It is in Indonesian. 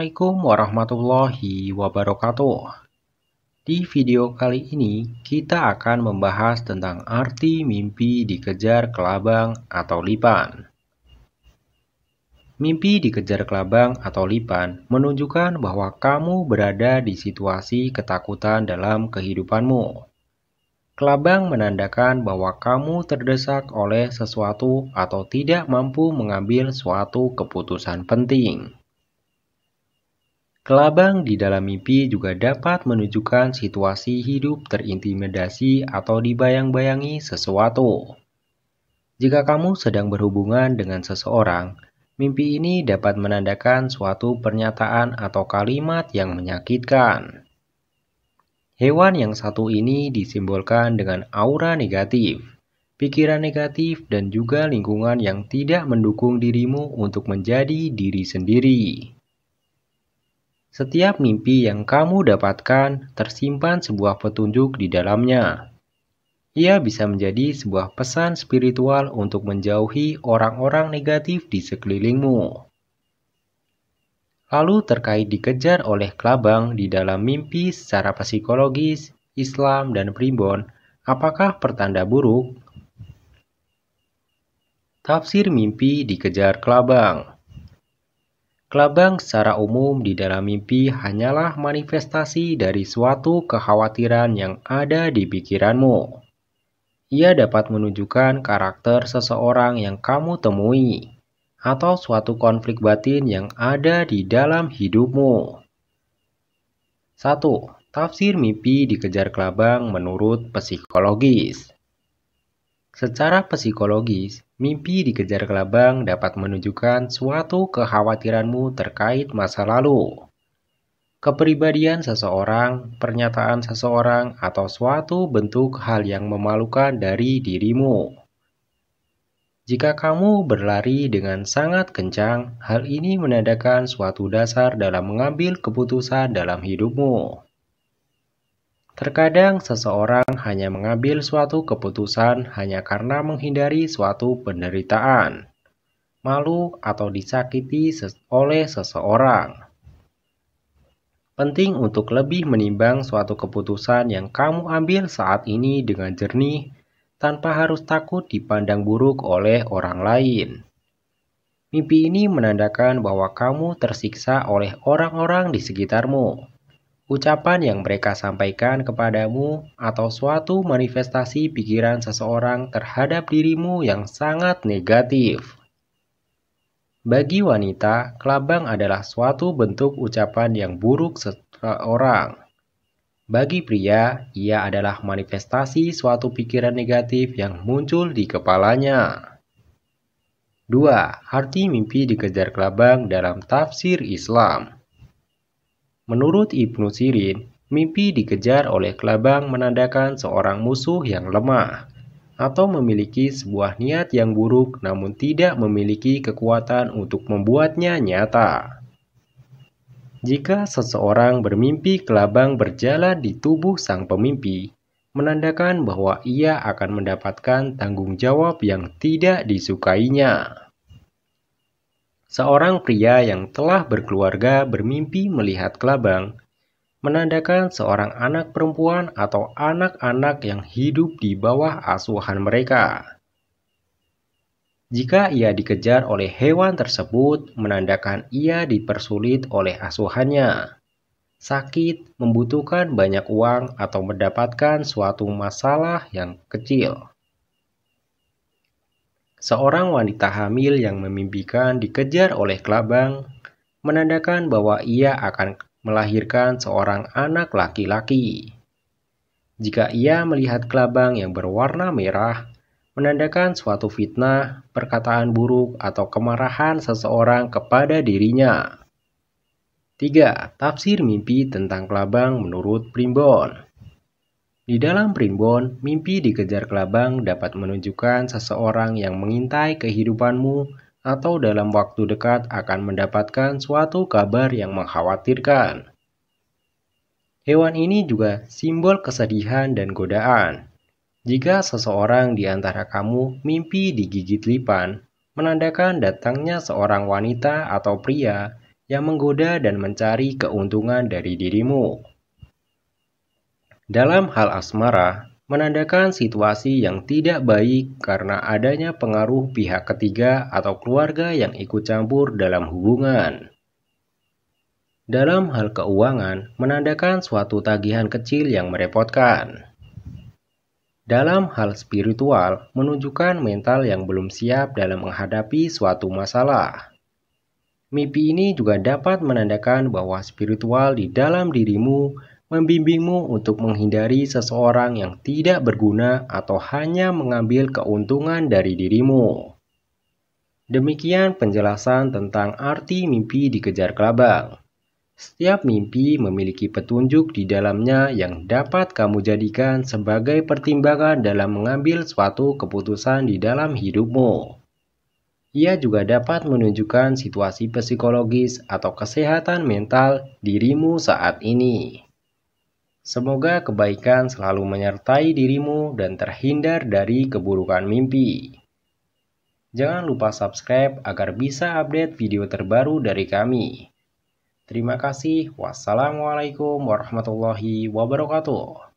Assalamualaikum warahmatullahi wabarakatuh. Di video kali ini, kita akan membahas tentang arti mimpi dikejar kelabang atau lipan. Mimpi dikejar kelabang atau lipan menunjukkan bahwa kamu berada di situasi ketakutan dalam kehidupanmu. Kelabang menandakan bahwa kamu terdesak oleh sesuatu atau tidak mampu mengambil suatu keputusan penting. Kelabang di dalam mimpi juga dapat menunjukkan situasi hidup terintimidasi atau dibayang-bayangi sesuatu. Jika kamu sedang berhubungan dengan seseorang, mimpi ini dapat menandakan suatu pernyataan atau kalimat yang menyakitkan. Hewan yang satu ini disimbolkan dengan aura negatif, pikiran negatif, dan juga lingkungan yang tidak mendukung dirimu untuk menjadi diri sendiri. Setiap mimpi yang kamu dapatkan tersimpan sebuah petunjuk di dalamnya. Ia bisa menjadi sebuah pesan spiritual untuk menjauhi orang-orang negatif di sekelilingmu. Lalu terkait dikejar oleh kelabang di dalam mimpi secara psikologis, Islam, dan primbon, apakah pertanda buruk? Tafsir mimpi dikejar kelabang Kelabang secara umum di dalam mimpi hanyalah manifestasi dari suatu kekhawatiran yang ada di pikiranmu. Ia dapat menunjukkan karakter seseorang yang kamu temui atau suatu konflik batin yang ada di dalam hidupmu. 1. Tafsir mimpi dikejar kelabang menurut psikologis. Secara psikologis, Mimpi dikejar labang dapat menunjukkan suatu kekhawatiranmu terkait masa lalu. Kepribadian seseorang, pernyataan seseorang, atau suatu bentuk hal yang memalukan dari dirimu. Jika kamu berlari dengan sangat kencang, hal ini menandakan suatu dasar dalam mengambil keputusan dalam hidupmu. Terkadang seseorang hanya mengambil suatu keputusan hanya karena menghindari suatu penderitaan, malu, atau disakiti oleh seseorang. Penting untuk lebih menimbang suatu keputusan yang kamu ambil saat ini dengan jernih, tanpa harus takut dipandang buruk oleh orang lain. Mimpi ini menandakan bahwa kamu tersiksa oleh orang-orang di sekitarmu ucapan yang mereka sampaikan kepadamu, atau suatu manifestasi pikiran seseorang terhadap dirimu yang sangat negatif. Bagi wanita, kelabang adalah suatu bentuk ucapan yang buruk seseorang. Bagi pria, ia adalah manifestasi suatu pikiran negatif yang muncul di kepalanya. 2. Arti mimpi dikejar kelabang dalam tafsir Islam. Menurut Ibnu Sirin, mimpi dikejar oleh kelabang menandakan seorang musuh yang lemah atau memiliki sebuah niat yang buruk namun tidak memiliki kekuatan untuk membuatnya nyata. Jika seseorang bermimpi kelabang berjalan di tubuh sang pemimpi, menandakan bahwa ia akan mendapatkan tanggung jawab yang tidak disukainya. Seorang pria yang telah berkeluarga bermimpi melihat kelabang, menandakan seorang anak perempuan atau anak-anak yang hidup di bawah asuhan mereka. Jika ia dikejar oleh hewan tersebut, menandakan ia dipersulit oleh asuhannya. Sakit membutuhkan banyak uang atau mendapatkan suatu masalah yang kecil. Seorang wanita hamil yang memimpikan dikejar oleh kelabang menandakan bahwa ia akan melahirkan seorang anak laki-laki. Jika ia melihat kelabang yang berwarna merah, menandakan suatu fitnah, perkataan buruk, atau kemarahan seseorang kepada dirinya. 3. Tafsir mimpi tentang kelabang menurut Primbon di dalam primbon, mimpi dikejar kelabang dapat menunjukkan seseorang yang mengintai kehidupanmu atau dalam waktu dekat akan mendapatkan suatu kabar yang mengkhawatirkan. Hewan ini juga simbol kesedihan dan godaan. Jika seseorang di antara kamu mimpi digigit lipan, menandakan datangnya seorang wanita atau pria yang menggoda dan mencari keuntungan dari dirimu dalam hal asmara menandakan situasi yang tidak baik karena adanya pengaruh pihak ketiga atau keluarga yang ikut campur dalam hubungan. Dalam hal keuangan, menandakan suatu tagihan kecil yang merepotkan. Dalam hal spiritual, menunjukkan mental yang belum siap dalam menghadapi suatu masalah. Mimpi ini juga dapat menandakan bahwa spiritual di dalam dirimu membimbingmu untuk menghindari seseorang yang tidak berguna atau hanya mengambil keuntungan dari dirimu. Demikian penjelasan tentang arti mimpi dikejar kelabang. Setiap mimpi memiliki petunjuk di dalamnya yang dapat kamu jadikan sebagai pertimbangan dalam mengambil suatu keputusan di dalam hidupmu. Ia juga dapat menunjukkan situasi psikologis atau kesehatan mental dirimu saat ini. Semoga kebaikan selalu menyertai dirimu dan terhindar dari keburukan mimpi. Jangan lupa subscribe agar bisa update video terbaru dari kami. Terima kasih. Wassalamualaikum warahmatullahi wabarakatuh.